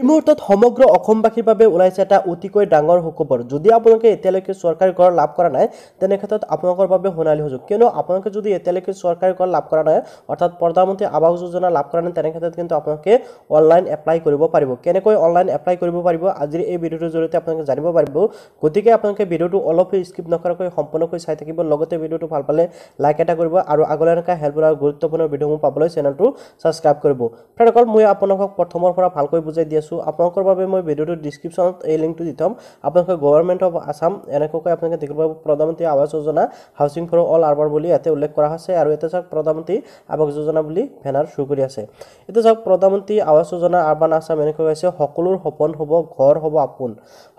এই মুহূৰ্তত সমগ্ৰ অসমবাসীৰ বাবে ওলাইছে এটা অতিকৈ ডাঙৰ সুখবৰ যদি আপোনালোকে এতিয়ালৈকে চৰকাৰী ঘৰ লাভ কৰা নাই তেনেক্ষেত্ৰত আপোনালোকৰ বাবে সোণালী সুযোগ কিয়নো আপোনালোকে যদি এতিয়ালৈকে চৰকাৰী ঘৰ লাভ কৰা নাই অৰ্থাৎ প্ৰধানমন্ত্ৰী আৱাস যোজনা লাভ কৰা নাই তেনেক্ষেত্ৰত কিন্তু আপোনালোকে অনলাইন এপ্লাই কৰিব পাৰিব কেনেকৈ অনলাইন এপ্লাই কৰিব পাৰিব আজিৰ এই ভিডিঅ'টোৰ জৰিয়তে আপোনালোকে জানিব পাৰিব গতিকে আপোনালোকে ভিডিঅ'টো অলপ স্কিপ নকৰাকৈ সম্পূৰ্ণকৈ চাই থাকিব লগতে ভিডিঅ'টো ভাল পালে লাইক এটা কৰিব আৰু আগলৈ এনেকুৱা হেল্প আৰু গুৰুত্বপূৰ্ণ ভিডিঅ'সমূহ পাবলৈ চেনেলটো ছাবস্ক্ৰাইব কৰিব ফ্ৰেণ্ড অকল মই আপোনালোকক প্ৰথমৰ পৰা ভালকৈ বুজাই দিয়ে আছোঁ আপোনালোকৰ বাবে মই ভিডিঅ'টো ডিছক্ৰিপশ্যনত এই লিংকটো দি থ'ম আপোনালোকে গভৰ্ণমেণ্ট অফ আছাম এনেকুৱাকৈ আপোনালোকে দেখিব পাব প্ৰধানমন্ত্ৰী আৱাস যোজনা হাউচিং ফৰ অল আৰ্বাৰ বুলি ইয়াতে উল্লেখ কৰা হৈছে আৰু এতিয়া চাওক প্ৰধানমন্ত্ৰী আৱাস যোজনা বুলি বেনাৰ শ্বু কৰি আছে এতিয়া চাওক প্ৰধানমন্ত্ৰী আৱাস যোজনা আৰ্বান আছাম এনেকুৱা কৈছে সকলোৰ সপোন হ'ব ঘৰ হ'ব আপোন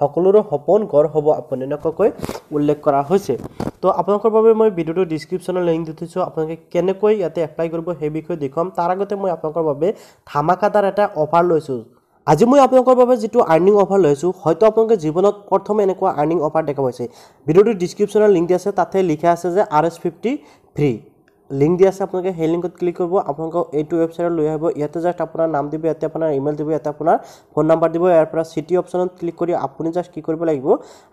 সকলোৰে সপোন ঘৰ হ'ব আপোন এনেকুৱাকৈ উল্লেখ কৰা হৈছে তো আপোনালোকৰ বাবে মই ভিডিঅ'টো ডিছক্ৰিপশ্যনত লিংক দি থৈছোঁ আপোনালোকে কেনেকৈ ইয়াতে এপ্লাই কৰিব সেই বিষয়ে দেখুৱাম তাৰ আগতে মই আপোনালোকৰ বাবে ধামাকাদাৰ এটা অফাৰ লৈছোঁ আজি মই আপোনালোকৰ বাবে যিটো আৰ্ণিং অফাৰ লৈছোঁ হয়তো আপোনালোকে জীৱনত প্ৰথম এনেকুৱা আৰ্ণিং অফাৰ দেখা পাইছে ভিডিঅ'টোৰ ডিছক্ৰিপশ্যনৰ লিংক দি আছে তাতে লিখা আছে যে R S fifty free link দি আছে আপোনালোকে সেই লিংকত ক্লিক কৰিব আপোনালোকক এইটো ৱেবছাইটত লৈ আহিব ইয়াতে জাষ্ট আপোনাৰ নাম দিব ইয়াতে আপোনাৰ ইমেইল দিব ইয়াতে আপোনাৰ ফোন নাম্বাৰ দিব ইয়াৰ পৰা চিটি অপশ্যনত ক্লিক কৰি আপুনি জাষ্ট কি কৰিব লাগিব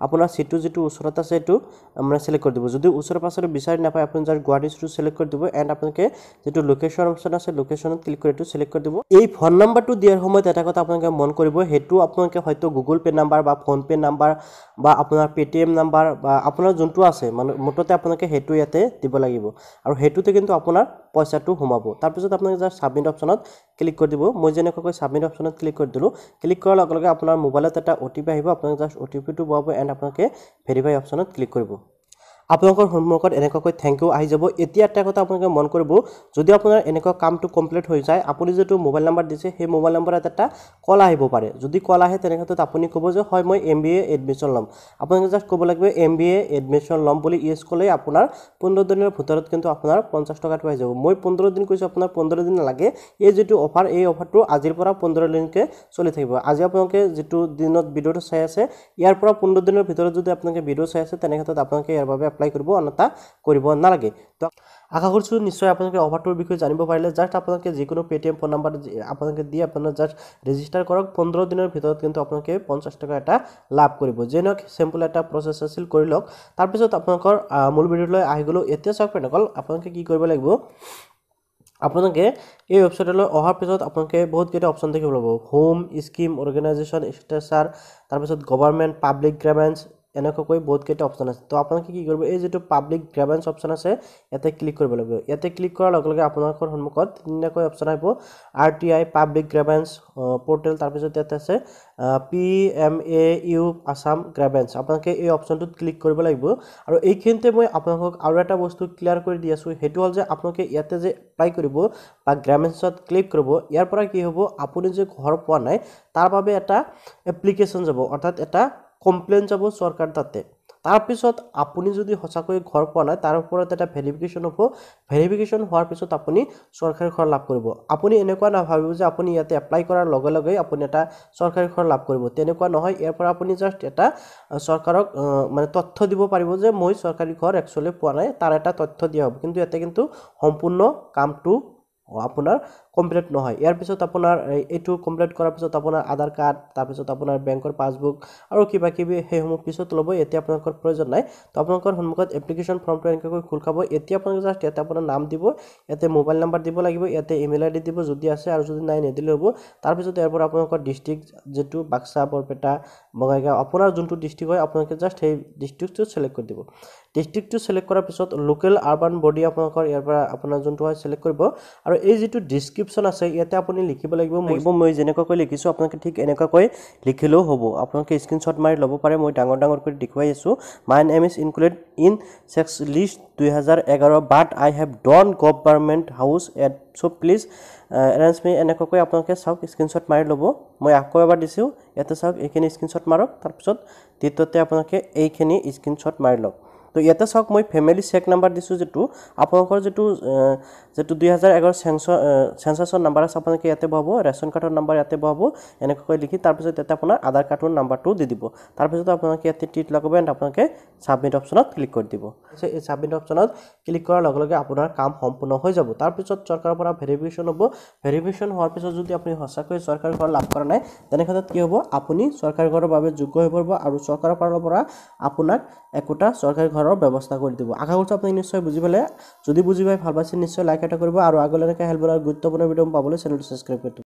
আপোনাৰ চিটিটো যিটো ওচৰত আছে সেইটো মানে ছিলেক্ট কৰি দিব যদি ওচৰে পাছৰে বিচাৰি নাপায় আপুনি জাষ্ট গুৱাহাটী চিটিটো ছিলেক্ট কৰি দিব এণ্ড আপোনালোকে যিটো লোকেশ্যন অপশ্যন আছে লোকেশ্যনত ক্লিক কৰি এইটো ছিলেক্ট কৰি দিব এই ফোন নাম্বাৰটো দিয়াৰ সময়ত এটা কথা আপোনালোকে মন কৰিব সেইটো আপোনালোকে হয়তো গুগল পে' নাম্বাৰ বা ফোনপে' নাম্বাৰ বা আপোনাৰ পে'টিএম নাম্বাৰ বা আপোনাৰ যোনটো আছে মানে মুঠতে আপোনালোকে সেইটো ইয়াতে দিব লাগিব আৰু সেইটো ভিতৰতে কিন্তু আপোনাৰ পইচাটো সোমাব তাৰপিছত আপোনালোকে যাৰ ছাবমিট অপশ্যনত ক্লিক কৰি দিব মই কৈ ছাবমিট অপশ্যনত ক্লিক কৰি দিলোঁ ক্লিক কৰাৰ লগে লগে আপোনাৰ মোবাইলত এটা অ' টি পি আহিব আপোনালোকে জাষ্ট অ' টি পিটো পাব এণ্ড আপোনালোকে ভেৰিফাই অপশ্যনত ক্লিক কৰিব আপোনালোকৰ সন্মুখত এনেকুৱাকৈ থেংক ইউ আহি যাব এতিয়া এটা কথা আপোনালোকে মন কৰিব যদি আপোনাৰ এনেকুৱা কামটো কমপ্লিট হৈ যায় আপুনি যিটো মোবাইল নাম্বাৰ দিছে সেই মোবাইল নাম্বাৰত এটা কল আহিব পাৰে যদি কল আহে তেনেক্ষেত্ৰত আপুনি ক'ব যে হয় মই এম বি এ এডমিশ্যন ল'ম আপোনালোকে জাষ্ট ক'ব লাগিব এম বি এ এডমিশ্যন ল'ম বুলি ইয়েচ ক'লে আপোনাৰ পোন্ধৰ দিনৰ ভিতৰত কিন্তু আপোনাৰ পঞ্চাছ টকাটো আহি যাব মই পোন্ধৰ দিন কৈছোঁ আপোনাৰ পোন্ধৰ দিন নালাগে এই যিটো অফাৰ এই অফাৰটো আজিৰ পৰা পোন্ধৰ দিনকৈ চলি থাকিব আজি আপোনালোকে যিটো দিনত ভিডিঅ'টো চাই আছে ইয়াৰ পৰা পোন্ধৰ দিনৰ ভিতৰত যদি আপোনালোকে ভিডিঅ' চাই আছে তেনেক্ষেত্ৰত আপোনালোকে ইয়াৰ বাবে এপ্লাই কৰিব অন্যথা কৰিব নালাগে তো আশা কৰিছোঁ নিশ্চয় আপোনালোকে অফাৰটোৰ বিষয়ে জানিব পাৰিলে জাষ্ট আপোনালোকে যিকোনো পে'টিএম ফোন নাম্বাৰ আপোনালোকে দি আপোনাৰ জাষ্ট ৰেজিষ্টাৰ কৰক পোন্ধৰ দিনৰ ভিতৰত কিন্তু আপোনালোকে পঞ্চাছ টকা এটা লাভ কৰিব যে নহওক চেম্পল এটা প্ৰচেছ আছিল কৰি লওক তাৰপিছত আপোনালোকৰ মূল ভিডিঅ'লৈ আহি গ'লোঁ এতিয়া চাওক ফ্ৰেণ্ডসকল আপোনালোকে কি কৰিব লাগিব আপোনালোকে এই ৱেবছাইটলৈ অহাৰ পিছত আপোনালোকে বহুতকেইটা অপচন দেখিব পাব হোম স্কিম অৰ্গেনাইজেশ্যন ষ্টেচাৰ তাৰপিছত গভৰ্ণমেণ্ট পাব্লিক গ্ৰেভেঞ্চ এনেকুৱাকৈ বহুতকেইটা অপশ্যন আছে তো আপোনালোকে কি কৰিব এই যিটো পাব্লিক গ্ৰেভেন্স অপশ্যন আছে ইয়াতে ক্লিক কৰিব লাগিব ইয়াতে ক্লিক কৰাৰ লগে লগে আপোনালোকৰ সন্মুখত তিনিটাকৈ অপশ্যন আহিব R T I public grievance portal তাৰপিছত ইয়াতে আছে P M A U Assam grievance আপোনালোকে এই অপশ্যনটোত ক্লিক কৰিব লাগিব আৰু এইখিনিতে মই আপোনালোকক আৰু এটা বস্তু ক্লিয়াৰ কৰি দি আছোঁ সেইটো হ'ল যে আপোনালোকে ইয়াতে যে এপ্লাই কৰিব বা গ্ৰেভেন্সত ক্লিক কৰিব ইয়াৰ পৰা কি হ'ব আপুনি যে ঘৰ পোৱা নাই তাৰ বাবে এটা এপ্লিকেশ্যন যাব অৰ্থাৎ এটা কমপ্লেইন যাব চৰকাৰ তাতে তাৰপিছত আপুনি যদি সঁচাকৈ ঘৰ পোৱা নাই তাৰ ওপৰত এটা ভেৰিফিকেশ্যন হ'ব ভেৰিফিকেশ্যন হোৱাৰ পিছত আপুনি চৰকাৰী ঘৰ লাভ কৰিব আপুনি এনেকুৱা নাভাবিব যে আপুনি ইয়াতে এপ্লাই কৰাৰ লগে লগেই আপুনি এটা চৰকাৰী ঘৰ লাভ কৰিব তেনেকুৱা নহয় ইয়াৰ পৰা আপুনি জাষ্ট এটা চৰকাৰক মানে তথ্য দিব পাৰিব যে মই চৰকাৰী ঘৰ একচুৱেলি পোৱা নাই তাৰ এটা তথ্য দিয়া হ'ব কিন্তু ইয়াতে কিন্তু সম্পূৰ্ণ কামটো আপোনাৰ কমপ্লিট নহয় ইয়াৰ পিছত আপোনাৰ এইটো কমপ্লিট কৰাৰ পিছত আপোনাৰ আধাৰ কাৰ্ড তাৰপিছত আপোনাৰ বেংকৰ পাছবুক আৰু কিবা কিবি সেইসমূহ পিছত ল'ব এতিয়া আপোনালোকৰ প্ৰয়োজন নাই তো আপোনালোকৰ সন্মুখত এপ্লিকেশ্যন ফৰ্মটো এনেকৈ খোল খাব এতিয়া আপোনালোকে জাষ্ট ইয়াতে আপোনাৰ নাম দিব ইয়াতে মোবাইল নাম্বাৰ দিব লাগিব ইয়াতে ইমেইল আই ডি দিব যদি আছে আৰু যদি নাই নিদিলে হ'ব তাৰপিছত ইয়াৰ পৰা আপোনালোকৰ ডিষ্ট্ৰিক্ট যিটো বাক্সা বৰপেটা বঙাইগাঁও আপোনাৰ যোনটো ডিষ্ট্ৰিক্ট হয় আপোনালোকে জাষ্ট সেই ডিষ্ট্ৰিক্টটো ছিলেক্ট কৰি দিব ডিষ্ট্ৰিক্টটো ছিলেক্ট কৰাৰ পিছত লোকেল আৰ্বান বডি আপোনালোকৰ ইয়াৰ পৰা আপোনাৰ যোনটো হয় ছিলেক্ট কৰিব আৰু এই যিটো ডিচক্ৰিপ ডিচক্ৰিপশ্যন আছে ইয়াতে আপুনি লিখিব লাগিব মই মই যেনেকুৱাকৈ লিখিছোঁ আপোনালোকে ঠিক এনেকুৱাকৈ লিখিলেও হ'ব আপোনালোকে স্ক্ৰীনশ্বট মাৰি ল'ব পাৰে মই ডাঙৰ ডাঙৰ কৰি দেখুৱাই আছোঁ my name is included in checks list দুহেজাৰ এঘাৰ but I have don't government house at so' please arrange me এনেকুৱাকৈ আপোনালোকে চাওক স্ক্ৰীনশ্বট মাৰি ল'ব মই আকৌ এবাৰ দিছোঁ ইয়াতে চাওক এইখিনি স্ক্ৰীনশ্বট মাৰক তাৰপিছত দ্বিতীয়তে আপোনালোকে এইখিনি স্ক্ৰীনশ্বট মাৰি লওক তো ইয়াতে চাওক মই ফেমিলি চেক নাম্বাৰ দিছোঁ যিটো আপোনালোকৰ যিটো যিটো দুই হাজাৰ এঘাৰ চেঞ্চ চেঞ্চাছৰ নাম্বাৰ আছে আপোনালোকে ইয়াতে বহাব ৰেচন কাৰ্ডৰ নাম্বাৰ ইয়াতে বহাব এনেকুৱাকৈ লিখি তাৰপিছত ইয়াতে আপোনাৰ আধাৰ কাৰ্ডৰ নাম্বাৰটো দি দিব তাৰপিছত আপোনালোকে ইয়াতে টিট লগাব এণ্ড আপোনালোকে ছাবমিট অপশ্যনত ক্লিক কৰি দিব এই ছাবমিট অপশ্যনত ক্লিক কৰাৰ লগে লগে আপোনাৰ কাম সম্পূৰ্ণ হৈ যাব তাৰপিছত চৰকাৰৰ পৰা ভেৰিফিকেশ্যন হ'ব ভেৰিফিকেশ্যন হোৱাৰ পিছত যদি আপুনি সঁচাকৈ চৰকাৰী ঘৰ লাভ কৰা নাই তেনেক্ষেত্ৰত কি হ'ব আপুনি চৰকাৰী ঘৰৰ বাবে যোগ্য হৈ পৰিব আৰু চৰকাৰৰ ফালৰ পৰা আপোনাক একোটা চৰকাৰী ঘৰ ধৰণৰ ব্যৱস্থা কৰি দিব আশা কৰিছোঁ আপুনি নিশ্চয় বুজি পালে যদি বুজি পায় ভাল পাইছে নিশ্চয় লাইক এটা কৰিব আৰু আগলৈকে এনেকৈ গুৰুত্বপূৰ্ণ ভিডিঅ' পাবলৈ চেনেলটো ছাবস্ক্ৰাইব কৰি দিব